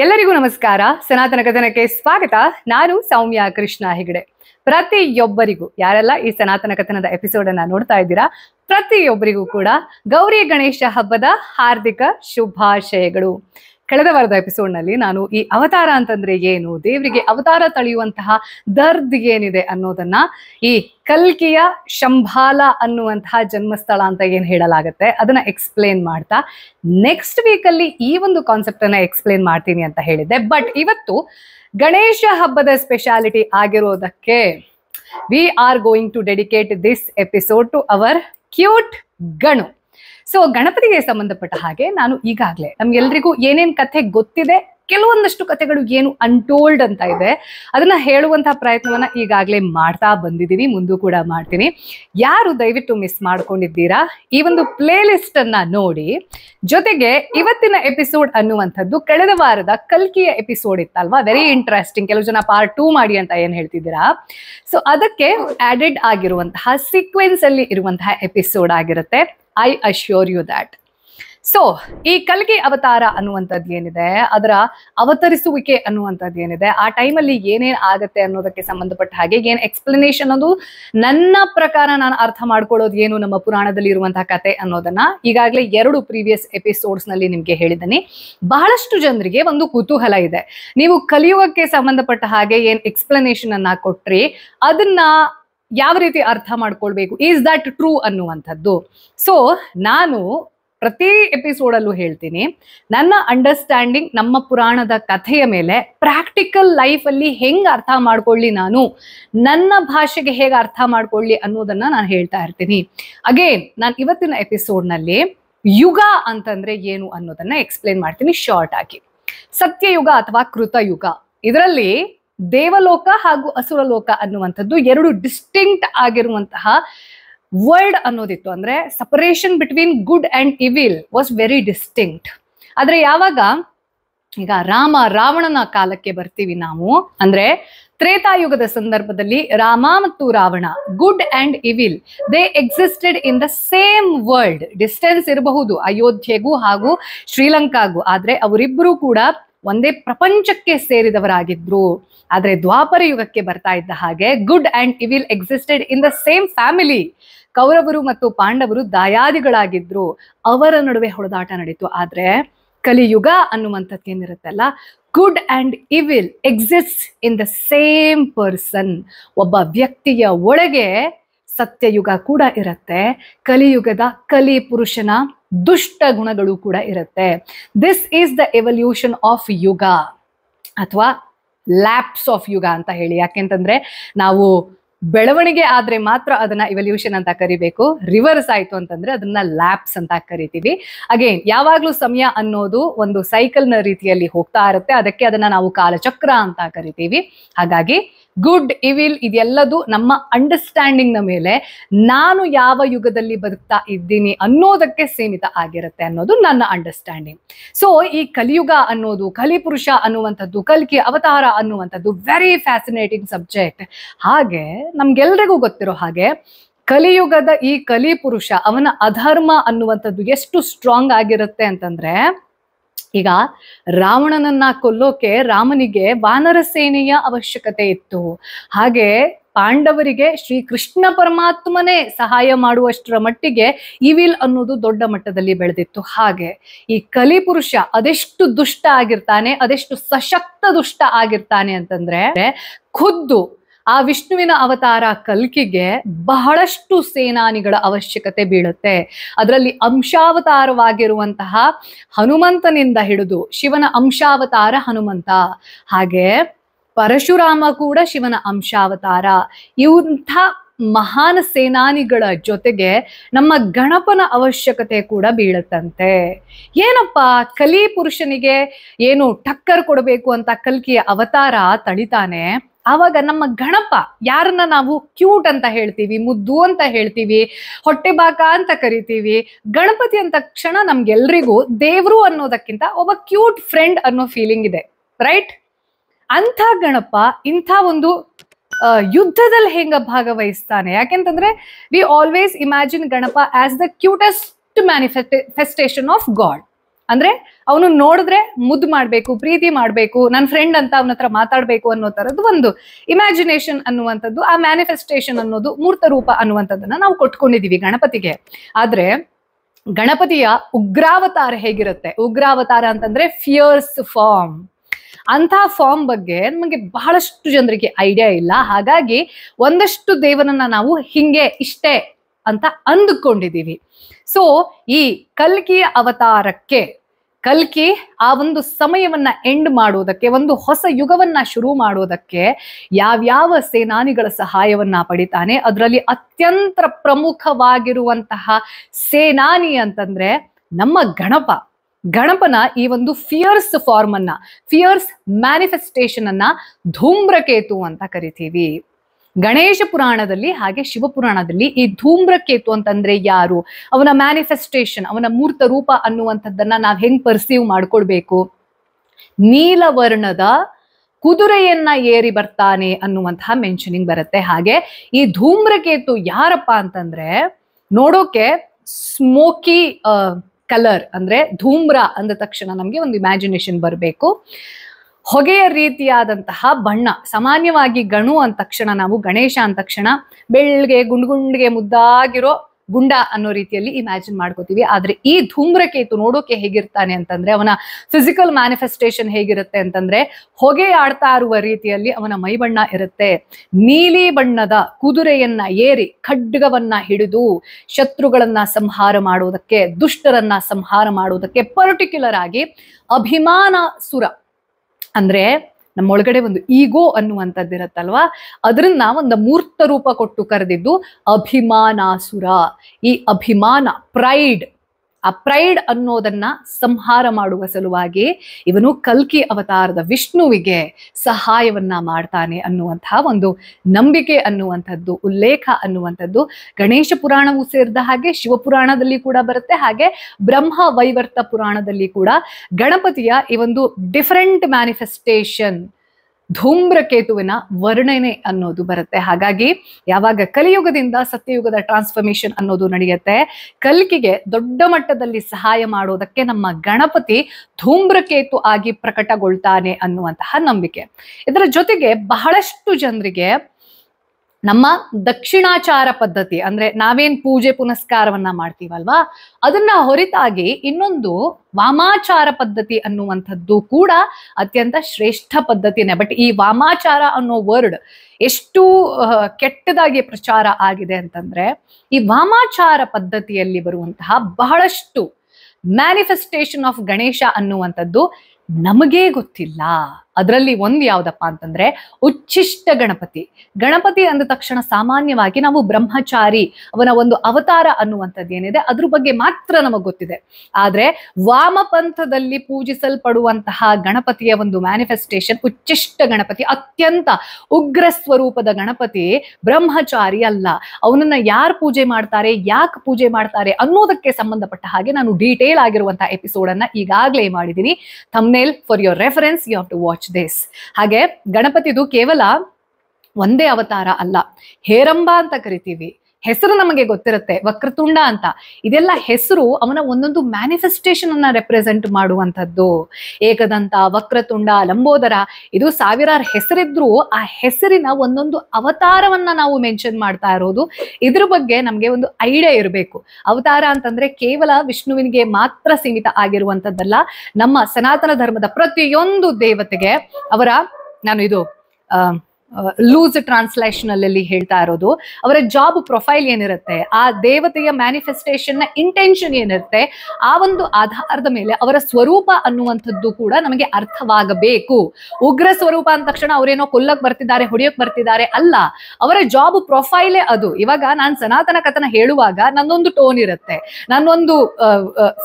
ಎಲ್ಲರಿಗೂ ನಮಸ್ಕಾರ ಸನಾತನ ಕಥನಕ್ಕೆ ಸ್ವಾಗತ ನಾನು ಸೌಮ್ಯ ಕೃಷ್ಣ ಹೆಗಡೆ ಪ್ರತಿಯೊಬ್ಬರಿಗೂ ಯಾರೆಲ್ಲ ಈ ಸನಾತನ ಕಥನದ ಎಪಿಸೋಡ್ ಅನ್ನ ನೋಡ್ತಾ ಇದ್ದೀರಾ ಪ್ರತಿಯೊಬ್ಬರಿಗೂ ಕೂಡ ಗೌರಿ ಗಣೇಶ ಹಬ್ಬದ ಹಾರ್ದಿಕ ಶುಭಾಶಯಗಳು ಕಳೆದ ವಾರದ ಎಪಿಸೋಡ್ ನಲ್ಲಿ ನಾನು ಈ ಅವತಾರ ಅಂತಂದ್ರೆ ಏನು ದೇವರಿಗೆ ಅವತಾರ ತಳೆಯುವಂತಹ ದರ್ದ್ ಏನಿದೆ ಅನ್ನೋದನ್ನ ಈ ಕಲ್ಕಿಯ ಶಂಭಾಲ ಅನ್ನುವಂತಹ ಜನ್ಮಸ್ಥಳ ಅಂತ ಏನು ಹೇಳಲಾಗುತ್ತೆ ಅದನ್ನ ಎಕ್ಸ್ಪ್ಲೇನ್ ಮಾಡ್ತಾ ನೆಕ್ಸ್ಟ್ ವೀಕ್ ಅಲ್ಲಿ ಈ ಒಂದು ಕಾನ್ಸೆಪ್ಟ್ ಅನ್ನ ಎಕ್ಸ್ಪ್ಲೇನ್ ಮಾಡ್ತೀನಿ ಅಂತ ಹೇಳಿದ್ದೆ ಬಟ್ ಇವತ್ತು ಗಣೇಶ ಹಬ್ಬದ ಸ್ಪೆಷಾಲಿಟಿ ಆಗಿರೋದಕ್ಕೆ we are going to dedicate this episode to our cute Ganu so ಗಣಪತಿಗೆ ಸಂಬಂಧಪಟ್ಟ ಹಾಗೆ ನಾನು ಈಗಾಗಲೇ ನಮ್ಗೆಲ್ರಿಗೂ ಏನೇನ್ ಕಥೆ ಗೊತ್ತಿದೆ ಕೆಲವೊಂದಷ್ಟು ಕಥೆಗಳು ಏನು ಅನ್ಟೋಲ್ಡ್ ಅಂತ ಇದೆ ಅದನ್ನ ಹೇಳುವಂತಹ ಪ್ರಯತ್ನವನ್ನ ಈಗಾಗಲೇ ಮಾಡ್ತಾ ಬಂದಿದ್ದೀನಿ ಮುಂದೂ ಕೂಡ ಮಾಡ್ತೀನಿ ಯಾರು ದಯವಿಟ್ಟು ಮಿಸ್ ಮಾಡ್ಕೊಂಡಿದ್ದೀರಾ ಈ ಒಂದು ಪ್ಲೇ ಲಿಸ್ಟ್ ಅನ್ನ ನೋಡಿ ಜೊತೆಗೆ ಇವತ್ತಿನ ಎಪಿಸೋಡ್ ಅನ್ನುವಂಥದ್ದು ಕಳೆದ ವಾರದ ಕಲ್ಕಿಯ ಎಪಿಸೋಡ್ ಇತ್ತಲ್ವಾ ವೆರಿ ಇಂಟ್ರೆಸ್ಟಿಂಗ್ ಕೆಲವು ಜನ ಪಾರ್ಟ್ ಟೂ ಮಾಡಿ ಅಂತ ಏನ್ ಹೇಳ್ತಿದ್ದೀರಾ ಸೊ ಅದಕ್ಕೆ ಆಡೆಡ್ ಆಗಿರುವಂತಹ ಸೀಕ್ವೆನ್ಸ್ ಅಲ್ಲಿ ಇರುವಂತಹ ಎಪಿಸೋಡ್ ಆಗಿರುತ್ತೆ I assure you that so ಈ ಕಲ್ಗೆ ಅವತಾರ ಅನ್ನುವಂಥದ್ದು ಏನಿದೆ ಅದರ ಅವತರಿಸುವಿಕೆ ಅನ್ನುವಂಥದ್ದು ಏನಿದೆ ಆ ಟೈಮಲ್ಲಿ ಏನೇನ್ ಆಗುತ್ತೆ ಅನ್ನೋದಕ್ಕೆ ಸಂಬಂಧಪಟ್ಟ ಹಾಗೆ ಏನ್ ಎಕ್ಸ್ಪ್ಲನೇಷನ್ ಅದು ನನ್ನ ಪ್ರಕಾರ ನಾನು ಅರ್ಥ ಮಾಡ್ಕೊಳ್ಳೋದು ಏನು ನಮ್ಮ ಪುರಾಣದಲ್ಲಿ ಇರುವಂತಹ ಕತೆ ಅನ್ನೋದನ್ನ ಈಗಾಗಲೇ ಎರಡು ಪ್ರೀವಿಯಸ್ ಎಪಿಸೋಡ್ಸ್ ನಲ್ಲಿ ನಿಮ್ಗೆ ಹೇಳಿದ್ದೀನಿ ಬಹಳಷ್ಟು ಜನರಿಗೆ ಒಂದು ಕುತೂಹಲ ಇದೆ ನೀವು ಕಲಿಯುವಕ್ಕೆ ಸಂಬಂಧಪಟ್ಟ ಹಾಗೆ ಏನ್ ಎಕ್ಸ್ಪ್ಲನೇಷನ್ ಅನ್ನ ಕೊಟ್ರಿ ಅದನ್ನ ಯಾವ ರೀತಿ ಅರ್ಥ ಮಾಡ್ಕೊಳ್ಬೇಕು ಈಸ್ ದಟ್ ಟ್ರೂ ಅನ್ನುವಂಥದ್ದು ಸೊ ನಾನು ಪ್ರತಿ ಎಪಿಸೋಡಲ್ಲೂ ಹೇಳ್ತೀನಿ ನನ್ನ ಅಂಡರ್ಸ್ಟ್ಯಾಂಡಿಂಗ್ ನಮ್ಮ ಪುರಾಣದ ಕಥೆಯ ಮೇಲೆ ಪ್ರಾಕ್ಟಿಕಲ್ ಲೈಫಲ್ಲಿ ಹೆಂಗೆ ಅರ್ಥ ಮಾಡ್ಕೊಳ್ಳಿ ನಾನು ನನ್ನ ಭಾಷೆಗೆ ಹೇಗೆ ಅರ್ಥ ಮಾಡ್ಕೊಳ್ಳಿ ಅನ್ನೋದನ್ನ ನಾನು ಹೇಳ್ತಾ ಇರ್ತೀನಿ ಅಗೇನ್ ನಾನು ಇವತ್ತಿನ ಎಪಿಸೋಡ್ನಲ್ಲಿ ಯುಗ ಅಂತಂದ್ರೆ ಏನು ಅನ್ನೋದನ್ನ ಎಕ್ಸ್ಪ್ಲೇನ್ ಮಾಡ್ತೀನಿ ಶಾರ್ಟ್ ಆಗಿ ಸತ್ಯಯುಗ ಅಥವಾ ಕೃತಯುಗ ಇದರಲ್ಲಿ ದೇವಲೋಕ ಹಾಗೂ ಅಸುರಲೋಕ ಅನ್ನುವಂಥದ್ದು ಎರಡು ಡಿಸ್ಟಿಂಕ್ಟ್ ಆಗಿರುವಂತಹ ವರ್ಲ್ಡ್ ಅನ್ನೋದಿತ್ತು ಅಂದ್ರೆ separation between good and evil was very distinct ಆದ್ರೆ ಯಾವಾಗ ಈಗ ರಾಮ ರಾವಣನ ಕಾಲಕ್ಕೆ ಬರ್ತೀವಿ ನಾವು ಅಂದ್ರೆ ತ್ರೇತಾಯುಗದ ಸಂದರ್ಭದಲ್ಲಿ ರಾಮ ಮತ್ತು Ravana good and evil they existed in the same world distance ಇರಬಹುದು ಅಯೋಧ್ಯೆಗೂ ಹಾಗೂ ಶ್ರೀಲಂಕಾಗೂ ಆದ್ರೆ ಅವರಿಬ್ಬರೂ ಕೂಡ ಒಂದೇ ಪ್ರಪಂಚಕ್ಕೆ ಸೇರಿದವರಾಗಿದ್ರು ಆದರೆ ದ್ವಾಪರ ಯುಗಕ್ಕೆ ಬರ್ತಾ ಇದ್ದ ಹಾಗೆ good and evil existed in the same family ಕೌರವರು ಮತ್ತು ಪಾಂಡವರು ದಾಯಾದಿಗಳಾಗಿದ್ರು ಅವರ ನಡುವೆ ಹೊಡೆದಾಟ ನಡೀತು ಆದರೆ ಕಲಿಯುಗ ಅನ್ನುವಂಥದ್ದು ಏನಿರುತ್ತಲ್ಲ good and evil exist in the same person ಒಬ್ಬ ವ್ಯಕ್ತಿಯ ಒಳಗೆ ಸತ್ಯಯುಗ ಕೂಡ ಇರುತ್ತೆ ಕಲಿಯುಗದ ಕಲಿ ಪುರುಷನ ದುಷ್ಟ ಗುಣಗಳು ಕೂಡ ಇರುತ್ತೆ this is the evolution of yuga ಅಥವಾ ಲ್ಯಾಪ್ಸ್ ಆಫ್ ಯುಗ ಅಂತ ಹೇಳಿ ಯಾಕೆಂತಂದ್ರೆ ನಾವು ಬೆಳವಣಿಗೆ ಆದ್ರೆ ಮಾತ್ರ ಅದನ್ನ ಇವಲ್ಯೂಷನ್ ಅಂತ ಕರಿಬೇಕು ರಿವರ್ಸ್ ಆಯ್ತು ಅಂತಂದ್ರೆ ಅದನ್ನ ಲ್ಯಾಪ್ಸ್ ಅಂತ ಕರಿತೀವಿ ಅಗೇನ್ ಯಾವಾಗ್ಲೂ ಸಮಯ ಅನ್ನೋದು ಒಂದು ಸೈಕಲ್ನ ರೀತಿಯಲ್ಲಿ ಹೋಗ್ತಾ ಇರುತ್ತೆ ಅದಕ್ಕೆ ಅದನ್ನ ನಾವು ಕಾಲಚಕ್ರ ಅಂತ ಕರಿತೀವಿ ಹಾಗಾಗಿ ಗುಡ್ ಇವಿಲ್ ಇದೆಲ್ಲದು ನಮ್ಮ ಅಂಡರ್ಸ್ಟ್ಯಾಂಡಿಂಗ್ನ ಮೇಲೆ ನಾನು ಯಾವ ಯುಗದಲ್ಲಿ ಬದುಕ್ತಾ ಇದ್ದೀನಿ ಅನ್ನೋದಕ್ಕೆ ಸೀಮಿತ ಆಗಿರುತ್ತೆ ಅನ್ನೋದು ನನ್ನ ಅಂಡರ್ಸ್ಟ್ಯಾಂಡಿಂಗ್ ಸೊ ಈ ಕಲಿಯುಗ ಅನ್ನೋದು ಕಲಿಪುರುಷ ಅನ್ನುವಂಥದ್ದು ಕಲ್ಕಿ ಅವತಾರ ಅನ್ನುವಂಥದ್ದು ವೆರಿ ಫ್ಯಾಸಿನೇಟಿಂಗ್ ಸಬ್ಜೆಕ್ಟ್ ಹಾಗೆ ನಮ್ಗೆಲ್ರಿಗೂ ಗೊತ್ತಿರೋ ಹಾಗೆ ಕಲಿಯುಗದ ಈ ಕಲಿಪುರುಷ ಅವನ ಅಧರ್ಮ ಅನ್ನುವಂಥದ್ದು ಎಷ್ಟು ಸ್ಟ್ರಾಂಗ್ ಆಗಿರುತ್ತೆ ಅಂತಂದ್ರೆ ಈಗ ರಾವಣನನ್ನ ಕೊಲ್ಲೋಕೆ ರಾಮನಿಗೆ ವಾನರ ಸೇನೆಯ ಅವಶ್ಯಕತೆ ಇತ್ತು ಹಾಗೆ ಪಾಂಡವರಿಗೆ ಶ್ರೀ ಕೃಷ್ಣ ಪರಮಾತ್ಮನೇ ಸಹಾಯ ಮಾಡುವಷ್ಟರ ಮಟ್ಟಿಗೆ ಇವಿಲ್ ಅನ್ನೋದು ದೊಡ್ಡ ಮಟ್ಟದಲ್ಲಿ ಬೆಳೆದಿತ್ತು ಹಾಗೆ ಈ ಕಲಿ ಪುರುಷ ಅದೆಷ್ಟು ದುಷ್ಟ ಆಗಿರ್ತಾನೆ ಅದೆಷ್ಟು ಸಶಕ್ತ ದುಷ್ಟ ಆಗಿರ್ತಾನೆ ಅಂತಂದ್ರೆ ಖುದ್ದು ಆ ವಿಷ್ಣುವಿನ ಅವತಾರ ಕಲ್ಕಿಗೆ ಬಹಳಷ್ಟು ಸೇನಾನಿಗಳ ಅವಶ್ಯಕತೆ ಬೀಳುತ್ತೆ ಅದರಲ್ಲಿ ಅಂಶಾವತಾರವಾಗಿರುವಂತಹ ಹನುಮಂತನಿಂದ ಹಿಡಿದು ಶಿವನ ಅಂಶಾವತಾರ ಹನುಮಂತ ಹಾಗೆ ಪರಶುರಾಮ ಕೂಡ ಶಿವನ ಅಂಶಾವತಾರ ಇಂಥ ಮಹಾನ್ ಸೇನಾನಿಗಳ ಜೊತೆಗೆ ನಮ್ಮ ಗಣಪನ ಅವಶ್ಯಕತೆ ಕೂಡ ಬೀಳತ್ತಂತೆ ಏನಪ್ಪ ಕಲಿ ಪುರುಷನಿಗೆ ಏನು ಟಕ್ಕರ್ ಕೊಡಬೇಕು ಅಂತ ಕಲ್ಕಿಯ ಅವತಾರ ತಳಿತಾನೆ ಆವಾಗ ನಮ್ಮ ಗಣಪ ಯಾರನ್ನ ನಾವು ಕ್ಯೂಟ್ ಅಂತ ಹೇಳ್ತೀವಿ ಮುದ್ದು ಅಂತ ಹೇಳ್ತೀವಿ ಹೊಟ್ಟೆಬಾಕ ಅಂತ ಕರಿತೀವಿ ಗಣಪತಿ ಅಂತ ಕ್ಷಣ ನಮ್ಗೆಲ್ರಿಗೂ ದೇವ್ರು ಅನ್ನೋದಕ್ಕಿಂತ ಒಬ್ಬ ಕ್ಯೂಟ್ ಫ್ರೆಂಡ್ ಅನ್ನೋ ಫೀಲಿಂಗ್ ಇದೆ ರೈಟ್ ಅಂಥ ಗಣಪ ಇಂಥ ಒಂದು ಯುದ್ಧದಲ್ಲಿ ಹೆಂಗ ಭಾಗವಹಿಸ್ತಾನೆ ಯಾಕೆಂತಂದ್ರೆ we always imagine Ganapa as the cutest manifestation of god ಅಂದ್ರೆ ಅವನು ನೋಡಿದ್ರೆ ಮುದ್ದು ಮಾಡ್ಬೇಕು ಪ್ರೀತಿ ಮಾಡ್ಬೇಕು ನನ್ನ ಫ್ರೆಂಡ್ ಅಂತ ಅವನ ಹತ್ರ ಮಾತಾಡ್ಬೇಕು ಅನ್ನೋ ತರದ್ದು ಒಂದು ಇಮ್ಯಾಜಿನೇಷನ್ ಅನ್ನುವಂಥದ್ದು ಆ ಮ್ಯಾನಿಫೆಸ್ಟೇಷನ್ ಅನ್ನೋದು ಮೂರ್ತ ರೂಪ ಅನ್ನುವಂಥದ್ದನ್ನ ನಾವು ಕೊಟ್ಕೊಂಡಿದೀವಿ ಗಣಪತಿಗೆ ಆದ್ರೆ ಗಣಪತಿಯ ಉಗ್ರಾವತಾರ ಹೇಗಿರುತ್ತೆ ಉಗ್ರಾವತಾರ ಅಂತಂದ್ರೆ ಫಿಯರ್ಸ್ ಫಾರ್ಮ್ ಅಂತ ಫಾರ್ಮ್ ಬಗ್ಗೆ ನಮಗೆ ಬಹಳಷ್ಟು ಜನರಿಗೆ ಐಡಿಯಾ ಇಲ್ಲ ಹಾಗಾಗಿ ಒಂದಷ್ಟು ದೇವನನ್ನ ನಾವು ಹಿಂಗೆ ಇಷ್ಟೇ ಅಂತ ಅಂದುಕೊಂಡಿದ್ದೀವಿ ಸೊ ಈ ಕಲ್ಕಿಯ ಅವತಾರಕ್ಕೆ ಕಲ್ಕಿ ಆ ಒಂದು ಸಮಯವನ್ನ ಎಂಡ್ ಮಾಡುವುದಕ್ಕೆ ಒಂದು ಹೊಸ ಯುಗವನ್ನ ಶುರು ಮಾಡುವುದಕ್ಕೆ ಯಾವ್ಯಾವ ಸೇನಾನಿಗಳ ಸಹಾಯವನ್ನ ಪಡಿತಾನೆ ಅದರಲ್ಲಿ ಅತ್ಯಂತ ಪ್ರಮುಖವಾಗಿರುವಂತಹ ಸೇನಾನಿ ಅಂತಂದ್ರೆ ನಮ್ಮ ಗಣಪ ಗಣಪನ ಈ ಒಂದು ಫಿಯರ್ಸ್ ಫಾರ್ಮ್ ಅನ್ನ ಫಿಯರ್ಸ್ ಮ್ಯಾನಿಫೆಸ್ಟೇಷನ್ ಅನ್ನ ಧೂಮ್ರಕೇತು ಅಂತ ಕರಿತೀವಿ ಗಣೇಶ ಪುರಾಣದಲ್ಲಿ ಹಾಗೆ ಶಿವಪುರಾಣದಲ್ಲಿ ಈ ಧೂಮ್ರಕೇತು ಅಂತಂದ್ರೆ ಯಾರು ಅವನ ಮ್ಯಾನಿಫೆಸ್ಟೇಷನ್ ಅವನ ಮೂರ್ತ ರೂಪ ಅನ್ನುವಂಥದ್ದನ್ನ ನಾವ್ ಹೆಂಗ್ ಪರ್ಸೀವ್ ಮಾಡ್ಕೊಳ್ಬೇಕು ನೀಲವರ್ಣದ ಕುದುರೆಯನ್ನ ಏರಿ ಬರ್ತಾನೆ ಅನ್ನುವಂತಹ ಮೆನ್ಷನಿಂಗ್ ಬರುತ್ತೆ ಹಾಗೆ ಈ ಧೂಮ್ರಕೇತು ಯಾರಪ್ಪ ಅಂತಂದ್ರೆ ನೋಡೋಕೆ ಸ್ಮೋಕಿ ಕಲರ್ ಅಂದ್ರೆ ಧೂಮ್ರ ಅಂದ ತಕ್ಷಣ ನಮ್ಗೆ ಒಂದು ಇಮ್ಯಾಜಿನೇಷನ್ ಬರಬೇಕು ಹೊಗೆಯ ರೀತಿಯಾದಂತಹ ಬಣ್ಣ ಸಾಮಾನ್ಯವಾಗಿ ಗಣು ಅಂದ ತಕ್ಷಣ ನಾವು ಗಣೇಶ ಅಂದ ತಕ್ಷಣ ಬೆಳ್ಳಿಗೆ ಗುಂಡ್ಗುಂಡ್ಗೆ ಮುದ್ದಾಗಿರೋ ಗುಂಡ ಅನ್ನೋ ರೀತಿಯಲ್ಲಿ ಇಮ್ಯಾಜಿನ್ ಮಾಡ್ಕೋತೀವಿ ಆದ್ರೆ ಈ ಧೂಮ್ರಕೇತು ನೋಡೋಕೆ ಹೇಗಿರ್ತಾನೆ ಅಂತಂದ್ರೆ ಅವನ ಫಿಸಿಕಲ್ ಮ್ಯಾನಿಫೆಸ್ಟೇಷನ್ ಹೇಗಿರುತ್ತೆ ಅಂತಂದ್ರೆ ಹೊಗೆ ಆಡ್ತಾ ಇರುವ ರೀತಿಯಲ್ಲಿ ಅವನ ಮೈಬಣ್ಣ ಇರುತ್ತೆ ನೀಲಿ ಬಣ್ಣದ ಕುದುರೆಯನ್ನ ಏರಿ ಖಡ್ಗವನ್ನ ಹಿಡಿದು ಶತ್ರುಗಳನ್ನ ಸಂಹಾರ ಮಾಡುವುದಕ್ಕೆ ದುಷ್ಟರನ್ನ ಸಂಹಾರ ಮಾಡುವುದಕ್ಕೆ ಪರ್ಟಿಕ್ಯುಲರ್ ಆಗಿ ಅಭಿಮಾನ ಸುರ ಅಂದ್ರೆ ನಮ್ಮೊಳಗಡೆ ಒಂದು ಈಗೋ ಇರುತ್ತಲ್ವಾ ಅದನ್ನ ಒಂದು ಮೂರ್ತ ರೂಪ ಕೊಟ್ಟು ಕರೆದಿದ್ದು ಅಭಿಮಾನಾಸುರ ಈ ಅಭಿಮಾನ ಪ್ರೈಡ್ ಆ ಪ್ರೈಡ್ ಅನ್ನೋದನ್ನ ಸಂಹಾರ ಮಾಡುವ ಸಲುವಾಗಿ ಇವನು ಕಲ್ಕಿ ಅವತಾರದ ವಿಷ್ಣುವಿಗೆ ಸಹಾಯವನ್ನ ಮಾಡ್ತಾನೆ ಅನ್ನುವಂತಹ ಒಂದು ನಂಬಿಕೆ ಅನ್ನುವಂಥದ್ದು ಉಲ್ಲೇಖ ಅನ್ನುವಂಥದ್ದು ಗಣೇಶ ಪುರಾಣವು ಸೇರಿದ ಹಾಗೆ ಶಿವಪುರಾಣದಲ್ಲಿ ಕೂಡ ಬರುತ್ತೆ ಹಾಗೆ ಬ್ರಹ್ಮ ವೈವರ್ತ ಪುರಾಣದಲ್ಲಿ ಕೂಡ ಗಣಪತಿಯ ಈ ಒಂದು ಡಿಫರೆಂಟ್ ಮ್ಯಾನಿಫೆಸ್ಟೇಷನ್ ಧೂಮ್ರಕೇತುವಿನ ವರ್ಣನೆ ಅನ್ನೋದು ಬರುತ್ತೆ ಹಾಗಾಗಿ ಯಾವಾಗ ಕಲಿಯುಗದಿಂದ ಸತ್ಯಯುಗದ ಟ್ರಾನ್ಸ್ಫರ್ಮೇಶನ್ ಅನ್ನೋದು ನಡೆಯುತ್ತೆ ಕಲ್ಕಿಗೆ ದೊಡ್ಡ ಮಟ್ಟದಲ್ಲಿ ಸಹಾಯ ಮಾಡೋದಕ್ಕೆ ನಮ್ಮ ಗಣಪತಿ ಧೂಮ್ರಕೇತು ಆಗಿ ಪ್ರಕಟಗೊಳ್ತಾನೆ ಅನ್ನುವಂತಹ ನಂಬಿಕೆ ಇದರ ಜೊತೆಗೆ ಬಹಳಷ್ಟು ಜನರಿಗೆ ನಮ್ಮ ದಕ್ಷಿಣಾಚಾರ ಪದ್ಧತಿ ಅಂದ್ರೆ ನಾವೇನ್ ಪೂಜೆ ಪುನಸ್ಕಾರವನ್ನ ಮಾಡ್ತೀವಲ್ವಾ ಅದನ್ನ ಹೊರತಾಗಿ ಇನ್ನೊಂದು ವಾಮಾಚಾರ ಪದ್ಧತಿ ಅನ್ನುವಂಥದ್ದು ಕೂಡ ಅತ್ಯಂತ ಶ್ರೇಷ್ಠ ಪದ್ಧತಿನೇ ಬಟ್ ಈ ವಾಮಾಚಾರ ಅನ್ನೋ ವರ್ಡ್ ಎಷ್ಟು ಕೆಟ್ಟದಾಗಿ ಪ್ರಚಾರ ಆಗಿದೆ ಅಂತಂದ್ರೆ ಈ ವಾಮಾಚಾರ ಪದ್ಧತಿಯಲ್ಲಿ ಬರುವಂತಹ ಬಹಳಷ್ಟು ಮ್ಯಾನಿಫೆಸ್ಟೇಷನ್ ಆಫ್ ಗಣೇಶ ಅನ್ನುವಂಥದ್ದು ನಮಗೇ ಗೊತ್ತಿಲ್ಲ ಅದರಲ್ಲಿ ಒಂದು ಯಾವ್ದಪ್ಪ ಅಂತಂದ್ರೆ ಉಚ್ಚಿಷ್ಟ ಗಣಪತಿ ಗಣಪತಿ ಅಂದ ತಕ್ಷಣ ಸಾಮಾನ್ಯವಾಗಿ ನಾವು ಬ್ರಹ್ಮಚಾರಿ ಅವನ ಒಂದು ಅವತಾರ ಅನ್ನುವಂಥದ್ದು ಏನಿದೆ ಅದ್ರ ಬಗ್ಗೆ ಮಾತ್ರ ನಮಗೆ ಗೊತ್ತಿದೆ ಆದ್ರೆ ವಾಮಪಂಥದಲ್ಲಿ ಪೂಜಿಸಲ್ಪಡುವಂತಹ ಗಣಪತಿಯ ಒಂದು ಮ್ಯಾನಿಫೆಸ್ಟೇಷನ್ ಉಚ್ಚಿಷ್ಟ ಗಣಪತಿ ಅತ್ಯಂತ ಉಗ್ರ ಸ್ವರೂಪದ ಗಣಪತಿ ಬ್ರಹ್ಮಚಾರಿ ಅಲ್ಲ ಅವನನ್ನ ಯಾರು ಪೂಜೆ ಮಾಡ್ತಾರೆ ಯಾಕೆ ಪೂಜೆ ಮಾಡ್ತಾರೆ ಅನ್ನೋದಕ್ಕೆ ಸಂಬಂಧಪಟ್ಟ ಹಾಗೆ ನಾನು ಡೀಟೇಲ್ ಆಗಿರುವಂತಹ ಎಪಿಸೋಡ್ ಅನ್ನ ಈಗಾಗಲೇ ಮಾಡಿದ್ದೀನಿ thumbnail for your reference you have to watch watch these ಹಾಗೆ ಗಣಪತಿದು ಕೇವಲ ಒಂದೇ ಅವತಾರ ಅಲ್ಲ ಹೇರಂಬ ಅಂತ ಕರಿತೀವಿ ಹೆಸರು ನಮಗೆ ಗೊತ್ತಿರುತ್ತೆ ವಕ್ರತುಂಡ ಅಂತ ಇದೆಲ್ಲ ಹೆಸರು ಅವನ ಒಂದೊಂದು ಮ್ಯಾನಿಫೆಸ್ಟೇಷನ್ ಅನ್ನ ರೆಪ್ರೆಸೆಂಟ್ ಮಾಡುವಂಥದ್ದು ಏಕದಂತ ವಕ್ರತುಂಡ ಲಂಬೋದರ ಇದು ಸಾವಿರಾರು ಹೆಸರಿದ್ರು ಆ ಹೆಸರಿನ ಒಂದೊಂದು ಅವತಾರವನ್ನ ನಾವು ಮೆನ್ಷನ್ ಮಾಡ್ತಾ ಇರೋದು ಇದ್ರ ಬಗ್ಗೆ ನಮಗೆ ಒಂದು ಐಡಿಯಾ ಇರಬೇಕು ಅವತಾರ ಅಂತಂದ್ರೆ ಕೇವಲ ವಿಷ್ಣುವಿನಿಗೆ ಮಾತ್ರ ಸೀಮಿತ ಆಗಿರುವಂಥದ್ದಲ್ಲ ನಮ್ಮ ಸನಾತನ ಧರ್ಮದ ಪ್ರತಿಯೊಂದು ದೇವತೆಗೆ ಅವರ ನಾನು ಇದು ಅಹ್ ಲೂಸ್ ಟ್ರಾನ್ಸ್ಲೇಷನ್ ಅಲ್ಲಿ ಹೇಳ್ತಾ ಇರೋದು ಅವರ ಜಾಬ್ ಪ್ರೊಫೈಲ್ ಏನಿರುತ್ತೆ ಆ ದೇವತೆಯ ಮ್ಯಾನಿಫೆಸ್ಟೇಷನ್ ನ ಇಂಟೆನ್ಷನ್ ಏನಿರುತ್ತೆ ಆ ಒಂದು ಆಧಾರದ ಮೇಲೆ ಅವರ ಸ್ವರೂಪ ಅನ್ನುವಂಥದ್ದು ಕೂಡ ನಮಗೆ ಅರ್ಥವಾಗಬೇಕು ಉಗ್ರ ಸ್ವರೂಪ ಅಂದ ತಕ್ಷಣ ಅವರೇನೋ ಕೊಲ್ಲಕ್ ಬರ್ತಿದ್ದಾರೆ ಹೊಡಿಯೋಕ್ ಬರ್ತಿದ್ದಾರೆ ಅಲ್ಲ ಅವರ ಜಾಬ್ ಪ್ರೊಫೈಲೇ ಅದು ಇವಾಗ ನಾನು ಸನಾತನ ಕಥನ ಹೇಳುವಾಗ ನನ್ನೊಂದು ಟೋನ್ ಇರುತ್ತೆ ನನ್ನೊಂದು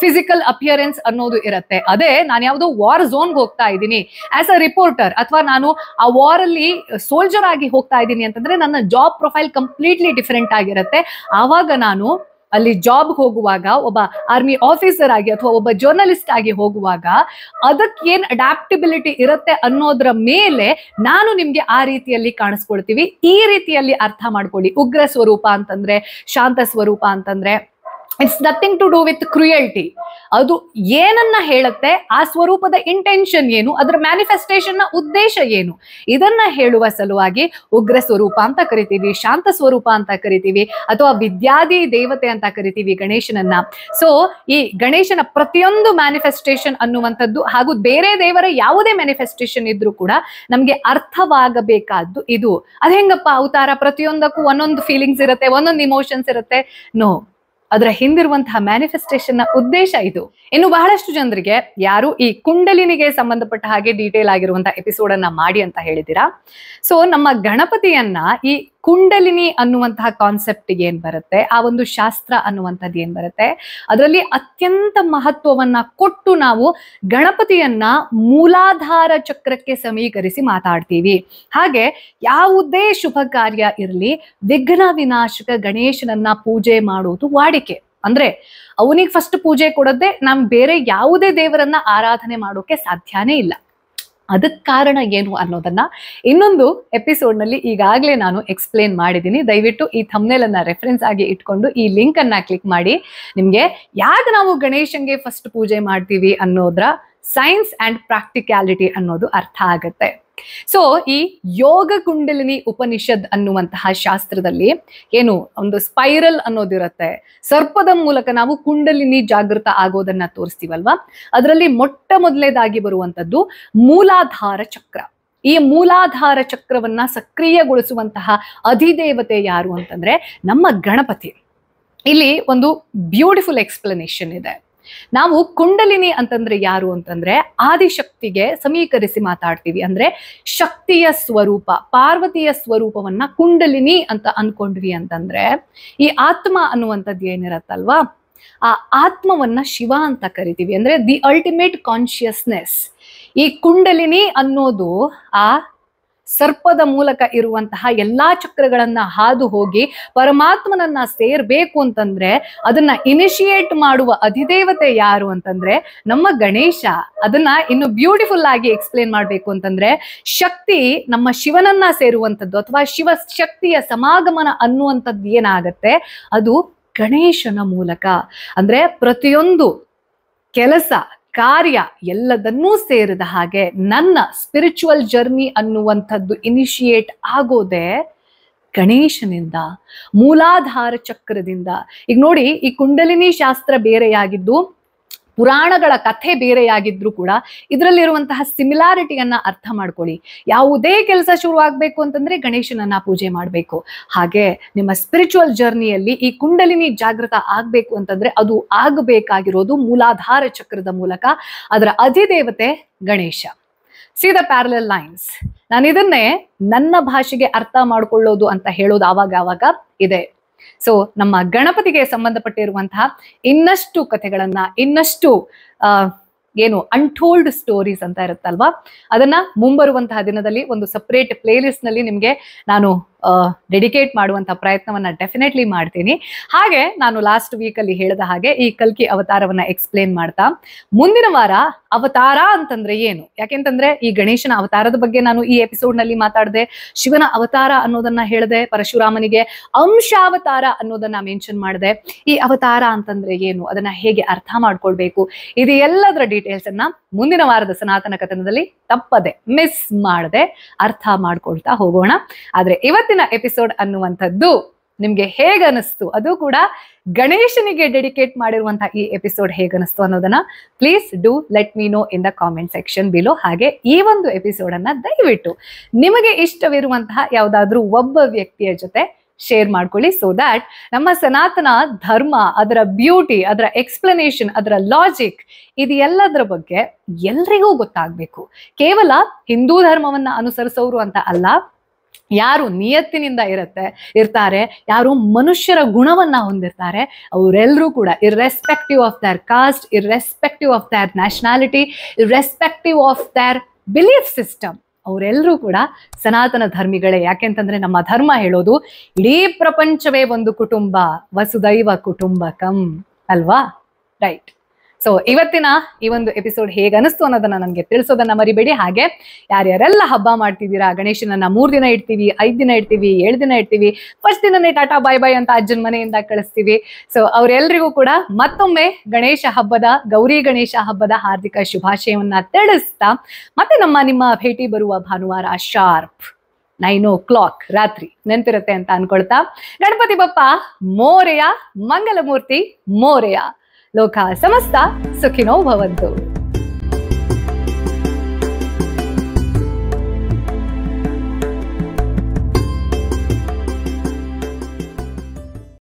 ಫಿಸಿಕಲ್ ಅಪಿಯರೆನ್ಸ್ ಅನ್ನೋದು ಇರುತ್ತೆ ಅದೇ ನಾನು ಯಾವುದೋ ವಾರ್ ಝೋನ್ಗೆ ಹೋಗ್ತಾ ಇದ್ದೀನಿ ಆಸ್ ಅ ರಿಪೋರ್ಟರ್ ಅಥವಾ ನಾನು ಆ ವಾರ್ ಅಲ್ಲಿ ಸೋಲ್ಜರ್ ಆಗಿ ಹೋಗ್ತಾ ಇದ್ದೀನಿ ಅಂತಂದ್ರೆ ನನ್ನ ಜಾಬ್ ಪ್ರೊಫೈಲ್ ಕಂಪ್ಲೀಟ್ಲಿ ಡಿಫ್ರೆಂಟ್ ಆಗಿರುತ್ತೆ ಆವಾಗ ನಾನು ಅಲ್ಲಿ ಜಾಬ್ ಹೋಗುವಾಗ ಒಬ್ಬ ಆರ್ಮಿ ಆಫೀಸರ್ ಆಗಿ ಅಥವಾ ಒಬ್ಬ ಜರ್ನಲಿಸ್ಟ್ ಆಗಿ ಹೋಗುವಾಗ ಅದಕ್ಕೇನ್ ಅಡಾಪ್ಟಿಬಿಲಿಟಿ ಇರುತ್ತೆ ಅನ್ನೋದ್ರ ಮೇಲೆ ನಾನು ನಿಮ್ಗೆ ಆ ರೀತಿಯಲ್ಲಿ ಕಾಣಿಸ್ಕೊಳ್ತೀವಿ ಈ ರೀತಿಯಲ್ಲಿ ಅರ್ಥ ಮಾಡ್ಕೊಳ್ಳಿ ಉಗ್ರ ಸ್ವರೂಪ ಅಂತಂದ್ರೆ ಶಾಂತ ಸ್ವರೂಪ ಅಂತಂದ್ರೆ it's nothing to do with cruelty ಅದು ಏನನ್ನ ಹೇಳುತ್ತೆ ಆ ಸ್ವರೂಪದ ಇಂಟೆನ್ಷನ್ ಏನು ಅದರ ಮ್ಯಾನಿಫೆಸ್ಟೇಷನ್ ನ ಉದ್ದೇಶ ಏನು ಇದನ್ನ ಹೇಳುವ ಸಲುವಾಗಿ ಉಗ್ರ ಸ್ವರೂಪ ಅಂತ ಕರಿತೀವಿ ಶಾಂತ ಸ್ವರೂಪ ಅಂತ ಕರಿತೀವಿ ಅಥವಾ ವಿದ್ಯಾದಿ ದೇವತೆ ಅಂತ ಕರಿತೀವಿ ಗಣೇಶನನ್ನ ಸೊ ಈ ಗಣೇಶನ ಪ್ರತಿಯೊಂದು ಮ್ಯಾನಿಫೆಸ್ಟೇಷನ್ ಅನ್ನುವಂಥದ್ದು ಹಾಗೂ ಬೇರೆ ದೇವರ ಯಾವುದೇ ಮ್ಯಾನಿಫೆಸ್ಟೇಷನ್ ಇದ್ರೂ ಕೂಡ ನಮಗೆ ಅರ್ಥವಾಗಬೇಕಾದ್ದು ಇದು ಅದ ಹೆಂಗಪ್ಪ ಅವತಾರ ಪ್ರತಿಯೊಂದಕ್ಕೂ ಒಂದೊಂದು ಫೀಲಿಂಗ್ಸ್ ಇರುತ್ತೆ ಒಂದೊಂದು ಇಮೋಷನ್ಸ್ ಇರುತ್ತೆ ನೋ ಅದರ ಹಿಂದಿರುವಂತಹ ಮ್ಯಾನಿಫೆಸ್ಟೇಷನ್ ನ ಉದ್ದೇಶ ಇದು ಇನ್ನು ಬಹಳಷ್ಟು ಜನರಿಗೆ ಯಾರು ಈ ಕುಂಡಲಿನಿಗೆ ಸಂಬಂಧಪಟ್ಟ ಹಾಗೆ ಡೀಟೇಲ್ ಆಗಿರುವಂತಹ ಎಪಿಸೋಡ್ ಅನ್ನ ಮಾಡಿ ಅಂತ ಹೇಳಿದಿರಾ ಸೊ ನಮ್ಮ ಗಣಪತಿಯನ್ನ ಈ ಕುಂಡಲಿನಿ ಅನ್ನುವಂತಹ ಕಾನ್ಸೆಪ್ಟ್ ಏನ್ ಬರುತ್ತೆ ಆ ಒಂದು ಶಾಸ್ತ್ರ ಅನ್ನುವಂಥದ್ದು ಏನ್ ಬರುತ್ತೆ ಅದರಲ್ಲಿ ಅತ್ಯಂತ ಮಹತ್ವವನ್ನ ಕೊಟ್ಟು ನಾವು ಗಣಪತಿಯನ್ನ ಮೂಲಾಧಾರ ಚಕ್ರಕ್ಕೆ ಸಮೀಕರಿಸಿ ಮಾತಾಡ್ತೀವಿ ಹಾಗೆ ಯಾವುದೇ ಶುಭ ಕಾರ್ಯ ಇರಲಿ ವಿಘ್ನ ವಿನಾಶಕ ಗಣೇಶನನ್ನ ಪೂಜೆ ಮಾಡುವುದು ವಾಡಿಕೆ ಅಂದ್ರೆ ಅವನಿಗೆ ಫಸ್ಟ್ ಪೂಜೆ ಕೊಡೋದೇ ನಾವು ಬೇರೆ ಯಾವುದೇ ದೇವರನ್ನ ಆರಾಧನೆ ಮಾಡೋಕೆ ಸಾಧ್ಯನೇ ಇಲ್ಲ ಅದಕ್ಕೆ ಕಾರಣ ಏನು ಅನ್ನೋದನ್ನ ಇನ್ನೊಂದು ಎಪಿಸೋಡ್ನಲ್ಲಿ ಈಗಾಗಲೇ ನಾನು ಎಕ್ಸ್ಪ್ಲೇನ್ ಮಾಡಿದ್ದೀನಿ ದಯವಿಟ್ಟು ಈ ಥಮ್ನೇಲನ್ನು ರೆಫರೆನ್ಸ್ ಆಗಿ ಇಟ್ಕೊಂಡು ಈ ಲಿಂಕನ್ನು ಕ್ಲಿಕ್ ಮಾಡಿ ನಿಮಗೆ ಯಾಕೆ ನಾವು ಗಣೇಶನ್ಗೆ ಫಸ್ಟ್ ಪೂಜೆ ಮಾಡ್ತೀವಿ ಅನ್ನೋದ್ರ ಸೈನ್ಸ್ ಆ್ಯಂಡ್ ಪ್ರಾಕ್ಟಿಕ್ಯಾಲಿಟಿ ಅನ್ನೋದು ಅರ್ಥ ಆಗುತ್ತೆ ಸೊ ಈ ಯೋಗ ಕುಂಡಲಿನಿ ಉಪನಿಷದ್ ಅನ್ನುವಂತಹ ಶಾಸ್ತ್ರದಲ್ಲಿ ಏನು ಒಂದು ಸ್ಪೈರಲ್ ಅನ್ನೋದಿರುತ್ತೆ ಸರ್ಪದ ಮೂಲಕ ನಾವು ಕುಂಡಲಿನಿ ಜಾಗೃತ ಆಗೋದನ್ನ ತೋರಿಸ್ತೀವಲ್ವಾ ಅದರಲ್ಲಿ ಮೊಟ್ಟ ಮೊದಲೇದಾಗಿ ಬರುವಂತದ್ದು ಮೂಲಾಧಾರ ಚಕ್ರ ಈ ಮೂಲಾಧಾರ ಚಕ್ರವನ್ನ ಸಕ್ರಿಯಗೊಳಿಸುವಂತಹ ಅಧಿದೇವತೆ ಯಾರು ಅಂತಂದ್ರೆ ನಮ್ಮ ಗಣಪತಿ ಇಲ್ಲಿ ಒಂದು ಬ್ಯೂಟಿಫುಲ್ ಎಕ್ಸ್ಪ್ಲನೇಷನ್ ಇದೆ ನಾವು ಕುಂಡಲಿನಿ ಅಂತಂದ್ರೆ ಯಾರು ಅಂತಂದ್ರೆ ಆದಿಶಕ್ತಿಗೆ ಸಮೀಕರಿಸಿ ಮಾತಾಡ್ತೀವಿ ಅಂದ್ರೆ ಶಕ್ತಿಯ ಸ್ವರೂಪ ಪಾರ್ವತಿಯ ಸ್ವರೂಪವನ್ನ ಕುಂಡಲಿನಿ ಅಂತ ಅನ್ಕೊಂಡ್ವಿ ಅಂತಂದ್ರೆ ಈ ಆತ್ಮ ಅನ್ನುವಂಥದ್ದು ಏನಿರತ್ತಲ್ವಾ ಆ ಆತ್ಮವನ್ನ ಶಿವ ಅಂತ ಕರಿತೀವಿ ಅಂದ್ರೆ ದಿ ಅಲ್ಟಿಮೇಟ್ ಕಾನ್ಶಿಯಸ್ನೆಸ್ ಈ ಕುಂಡಲಿನಿ ಅನ್ನೋದು ಆ ಸರ್ಪದ ಮೂಲಕ ಇರುವಂತಹ ಎಲ್ಲಾ ಚಕ್ರಗಳನ್ನ ಹಾದು ಹೋಗಿ ಪರಮಾತ್ಮನನ್ನ ಸೇರ್ಬೇಕು ಅಂತಂದ್ರೆ ಅದನ್ನ ಇನಿಷಿಯೇಟ್ ಮಾಡುವ ಅಧಿದೇವತೆ ಯಾರು ಅಂತಂದ್ರೆ ನಮ್ಮ ಗಣೇಶ ಅದನ್ನ ಇನ್ನು ಬ್ಯೂಟಿಫುಲ್ ಆಗಿ ಎಕ್ಸ್ಪ್ಲೇನ್ ಮಾಡ್ಬೇಕು ಅಂತಂದ್ರೆ ಶಕ್ತಿ ನಮ್ಮ ಶಿವನನ್ನ ಸೇರುವಂಥದ್ದು ಅಥವಾ ಶಿವ ಶಕ್ತಿಯ ಸಮಾಗಮನ ಅನ್ನುವಂಥದ್ದು ಏನಾಗತ್ತೆ ಅದು ಗಣೇಶನ ಮೂಲಕ ಅಂದ್ರೆ ಪ್ರತಿಯೊಂದು ಕೆಲಸ ಕಾರ್ಯ ಎಲ್ಲದನ್ನೂ ಸೇರಿದ ಹಾಗೆ ನನ್ನ ಸ್ಪಿರಿಚುವಲ್ ಜರ್ನಿ ಅನ್ನುವಂಥದ್ದು ಇನಿಷಿಯೇಟ್ ಆಗೋದೆ ಗಣೇಶನಿಂದ ಮೂಲಾಧಾರ ಚಕ್ರದಿಂದ ಈಗ ನೋಡಿ ಈ ಕುಂಡಲಿನಿ ಶಾಸ್ತ್ರ ಬೇರೆಯಾಗಿದ್ದು ಪುರಾಣಗಳ ಕಥೆ ಬೇರೆಯಾಗಿದ್ರು ಕೂಡ ಇದರಲ್ಲಿರುವಂತಹ ಸಿಮಿಲಾರಿಟಿಯನ್ನ ಅರ್ಥ ಮಾಡ್ಕೊಳ್ಳಿ ಯಾವುದೇ ಕೆಲಸ ಶುರುವಾಗಬೇಕು ಅಂತಂದ್ರೆ ಗಣೇಶನನ್ನ ಪೂಜೆ ಮಾಡಬೇಕು ಹಾಗೆ ನಿಮ್ಮ ಸ್ಪಿರಿಚುವಲ್ ಜರ್ನಿಯಲ್ಲಿ ಈ ಕುಂಡಲಿನಿ ಜಾಗೃತ ಆಗ್ಬೇಕು ಅಂತಂದ್ರೆ ಅದು ಆಗಬೇಕಾಗಿರೋದು ಮೂಲಾಧಾರ ಚಕ್ರದ ಮೂಲಕ ಅದರ ಅಧಿದೇವತೆ Ganesha see the parallel lines ನಾನು ಇದನ್ನೇ ನನ್ನ ಭಾಷೆಗೆ ಅರ್ಥ ಮಾಡ್ಕೊಳ್ಳೋದು ಅಂತ ಹೇಳೋದು ಆವಾಗ ಆವಾಗ ಇದೆ ಸೊ ನಮ್ಮ ಗಣಪತಿಗೆ ಸಂಬಂಧಪಟ್ಟಿರುವಂತಹ ಇನ್ನಷ್ಟು ಕಥೆಗಳನ್ನ ಇನ್ನಷ್ಟು ಏನು ಅನ್ಟೋಲ್ಡ್ ಸ್ಟೋರೀಸ್ ಅಂತ ಇರುತ್ತಲ್ವಾ ಅದನ್ನ ಮುಂಬರುವಂತಹ ದಿನದಲ್ಲಿ ಒಂದು ಸಪ್ರೇಟ್ ಪ್ಲೇ ನಲ್ಲಿ ನಿಮ್ಗೆ ನಾನು ಡೆಡಿಕೇಟ್ ಮಾಡುವಂತಹ ಪ್ರಯತ್ನವನ್ನ ಡೆಫಿನೆಟ್ಲಿ ಮಾಡ್ತೀನಿ ಹಾಗೆ ನಾನು ಲಾಸ್ಟ್ ವೀಕ್ ಅಲ್ಲಿ ಹೇಳಿದ ಹಾಗೆ ಈ ಕಲ್ಕಿ ಅವತಾರವನ್ನ ಎಕ್ಸ್ಪ್ಲೇನ್ ಮಾಡ್ತಾ ಮುಂದಿನ ವಾರ ಅವತಾರ ಅಂತಂದ್ರೆ ಏನು ಯಾಕೆಂತಂದ್ರೆ ಈ ಗಣೇಶನ ಅವತಾರದ ಬಗ್ಗೆ ನಾನು ಈ ಎಪಿಸೋಡ್ ನಲ್ಲಿ ಮಾತಾಡಿದೆ ಶಿವನ ಅವತಾರ ಅನ್ನೋದನ್ನ ಹೇಳಿದೆ ಪರಶುರಾಮನಿಗೆ ಅಂಶಾವತಾರ ಅನ್ನೋದನ್ನ ಮೆನ್ಷನ್ ಮಾಡಿದೆ ಈ ಅವತಾರ ಅಂತಂದ್ರೆ ಏನು ಅದನ್ನ ಹೇಗೆ ಅರ್ಥ ಮಾಡ್ಕೊಳ್ಬೇಕು ಇದು ಎಲ್ಲದರ ಡೀಟೇಲ್ಸ್ ಅನ್ನ ಮುಂದಿನ ವಾರದ ಸನಾತನ ಕಥನದಲ್ಲಿ ತಪ್ಪದೆ ಮಿಸ್ ಮಾಡದೆ ಅರ್ಥ ಮಾಡ್ಕೊಳ್ತಾ ಹೋಗೋಣ ಆದ್ರೆ ಇವತ್ತಿನ ಇವತ್ತಿನ ಎಪಿಸೋಡ್ ಅನ್ನುವಂಥದ್ದು ನಿಮ್ಗೆ ಹೇಗನಿಸ್ತು ಅದು ಕೂಡ ಗಣೇಶನಿಗೆ ಡೆಡಿಕೇಟ್ ಮಾಡಿರುವಂತಹ ಈ ಎಪಿಸೋಡ್ ಹೇಗನಿಸ್ತು ಅನ್ನೋದನ್ನ please do let me know in the comment section below ಹಾಗೆ ಈ ಒಂದು ಎಪಿಸೋಡ್ ಅನ್ನ ದಯವಿಟ್ಟು ನಿಮಗೆ ಇಷ್ಟವಿರುವಂತಹ ಯಾವುದಾದ್ರೂ ಒಬ್ಬ ವ್ಯಕ್ತಿಯ ಜೊತೆ ಶೇರ್ ಮಾಡ್ಕೊಳ್ಳಿ ಸೊ ದ್ಯಾಟ್ ನಮ್ಮ ಸನಾತನ ಧರ್ಮ ಅದರ ಬ್ಯೂಟಿ ಅದರ ಎಕ್ಸ್ಪ್ಲನೇಷನ್ ಅದರ ಲಾಜಿಕ್ ಇದು ಎಲ್ಲದರ ಬಗ್ಗೆ ಎಲ್ರಿಗೂ ಗೊತ್ತಾಗ್ಬೇಕು ಕೇವಲ ಹಿಂದೂ ಧರ್ಮವನ್ನ ಅನುಸರಿಸೋರು ಅಂತ ಅಲ್ಲ ಯಾರು ನಿಯತ್ತಿನಿಂದ ಇರುತ್ತೆ ಇರ್ತಾರೆ ಯಾರು ಮನುಷ್ಯರ ಗುಣವನ್ನ ಹೊಂದಿರ್ತಾರೆ ಅವರೆಲ್ಲರೂ ಕೂಡ irrespective of their caste irrespective of their nationality irrespective of their belief system ಅವರೆಲ್ಲರೂ ಕೂಡ ಸನಾತನ ಧರ್ಮಿಗಳೇ ಯಾಕೆಂತಂದ್ರೆ ನಮ್ಮ ಧರ್ಮ ಹೇಳೋದು ಇಡೀ ಪ್ರಪಂಚವೇ ಒಂದು ಕುಟುಂಬ ವಸುದೈವ ಕುಟುಂಬಕಂ ಅಲ್ವಾ ರೈಟ್ ಸೊ ಇವತ್ತಿನ ಈ ಒಂದು ಎಪಿಸೋಡ್ ಹೇಗೆ ಅನಿಸ್ತು ಅನ್ನೋದನ್ನ ನಮಗೆ ತಿಳಿಸೋದನ್ನ ಮರಿಬೇಡಿ ಹಾಗೆ ಯಾರ್ಯಾರೆಲ್ಲ ಹಬ್ಬ ಮಾಡ್ತಿದ್ದೀರಾ ಗಣೇಶನನ್ನ ಮೂರ್ ದಿನ ಇಡ್ತೀವಿ ಐದ್ ದಿನ ಇಡ್ತೀವಿ ಏಳು ದಿನ ಇಡ್ತೀವಿ ಫಸ್ಟ್ ದಿನನೇ ಟಾಟಾ ಬಾಯ್ ಬಾಯ್ ಅಂತ ಅಜ್ಜನ ಮನೆಯಿಂದ ಕಳಿಸ್ತೀವಿ ಸೊ ಅವರೆಲ್ಲರಿಗೂ ಕೂಡ ಮತ್ತೊಮ್ಮೆ ಗಣೇಶ ಹಬ್ಬದ ಗೌರಿ ಗಣೇಶ ಹಬ್ಬದ ಹಾರ್ದಿಕ ಶುಭಾಶಯವನ್ನ ತಿಳಿಸ್ತಾ ಮತ್ತೆ ನಮ್ಮ ನಿಮ್ಮ ಭೇಟಿ ಬರುವ ಭಾನುವಾರ ಶಾರ್ಪ್ ನೈನ್ ಓ ಕ್ಲಾಕ್ ರಾತ್ರಿ ನೆನ್ಪಿರುತ್ತೆ ಅಂತ ಅನ್ಕೊಳ್ತಾ ಗಣಪತಿ ಬಪ್ಪ ಮೋರೆಯ ಮಂಗಲಮೂರ್ತಿ ಮೋರೆಯ लोका समस्ता सुखिनो भवन्तु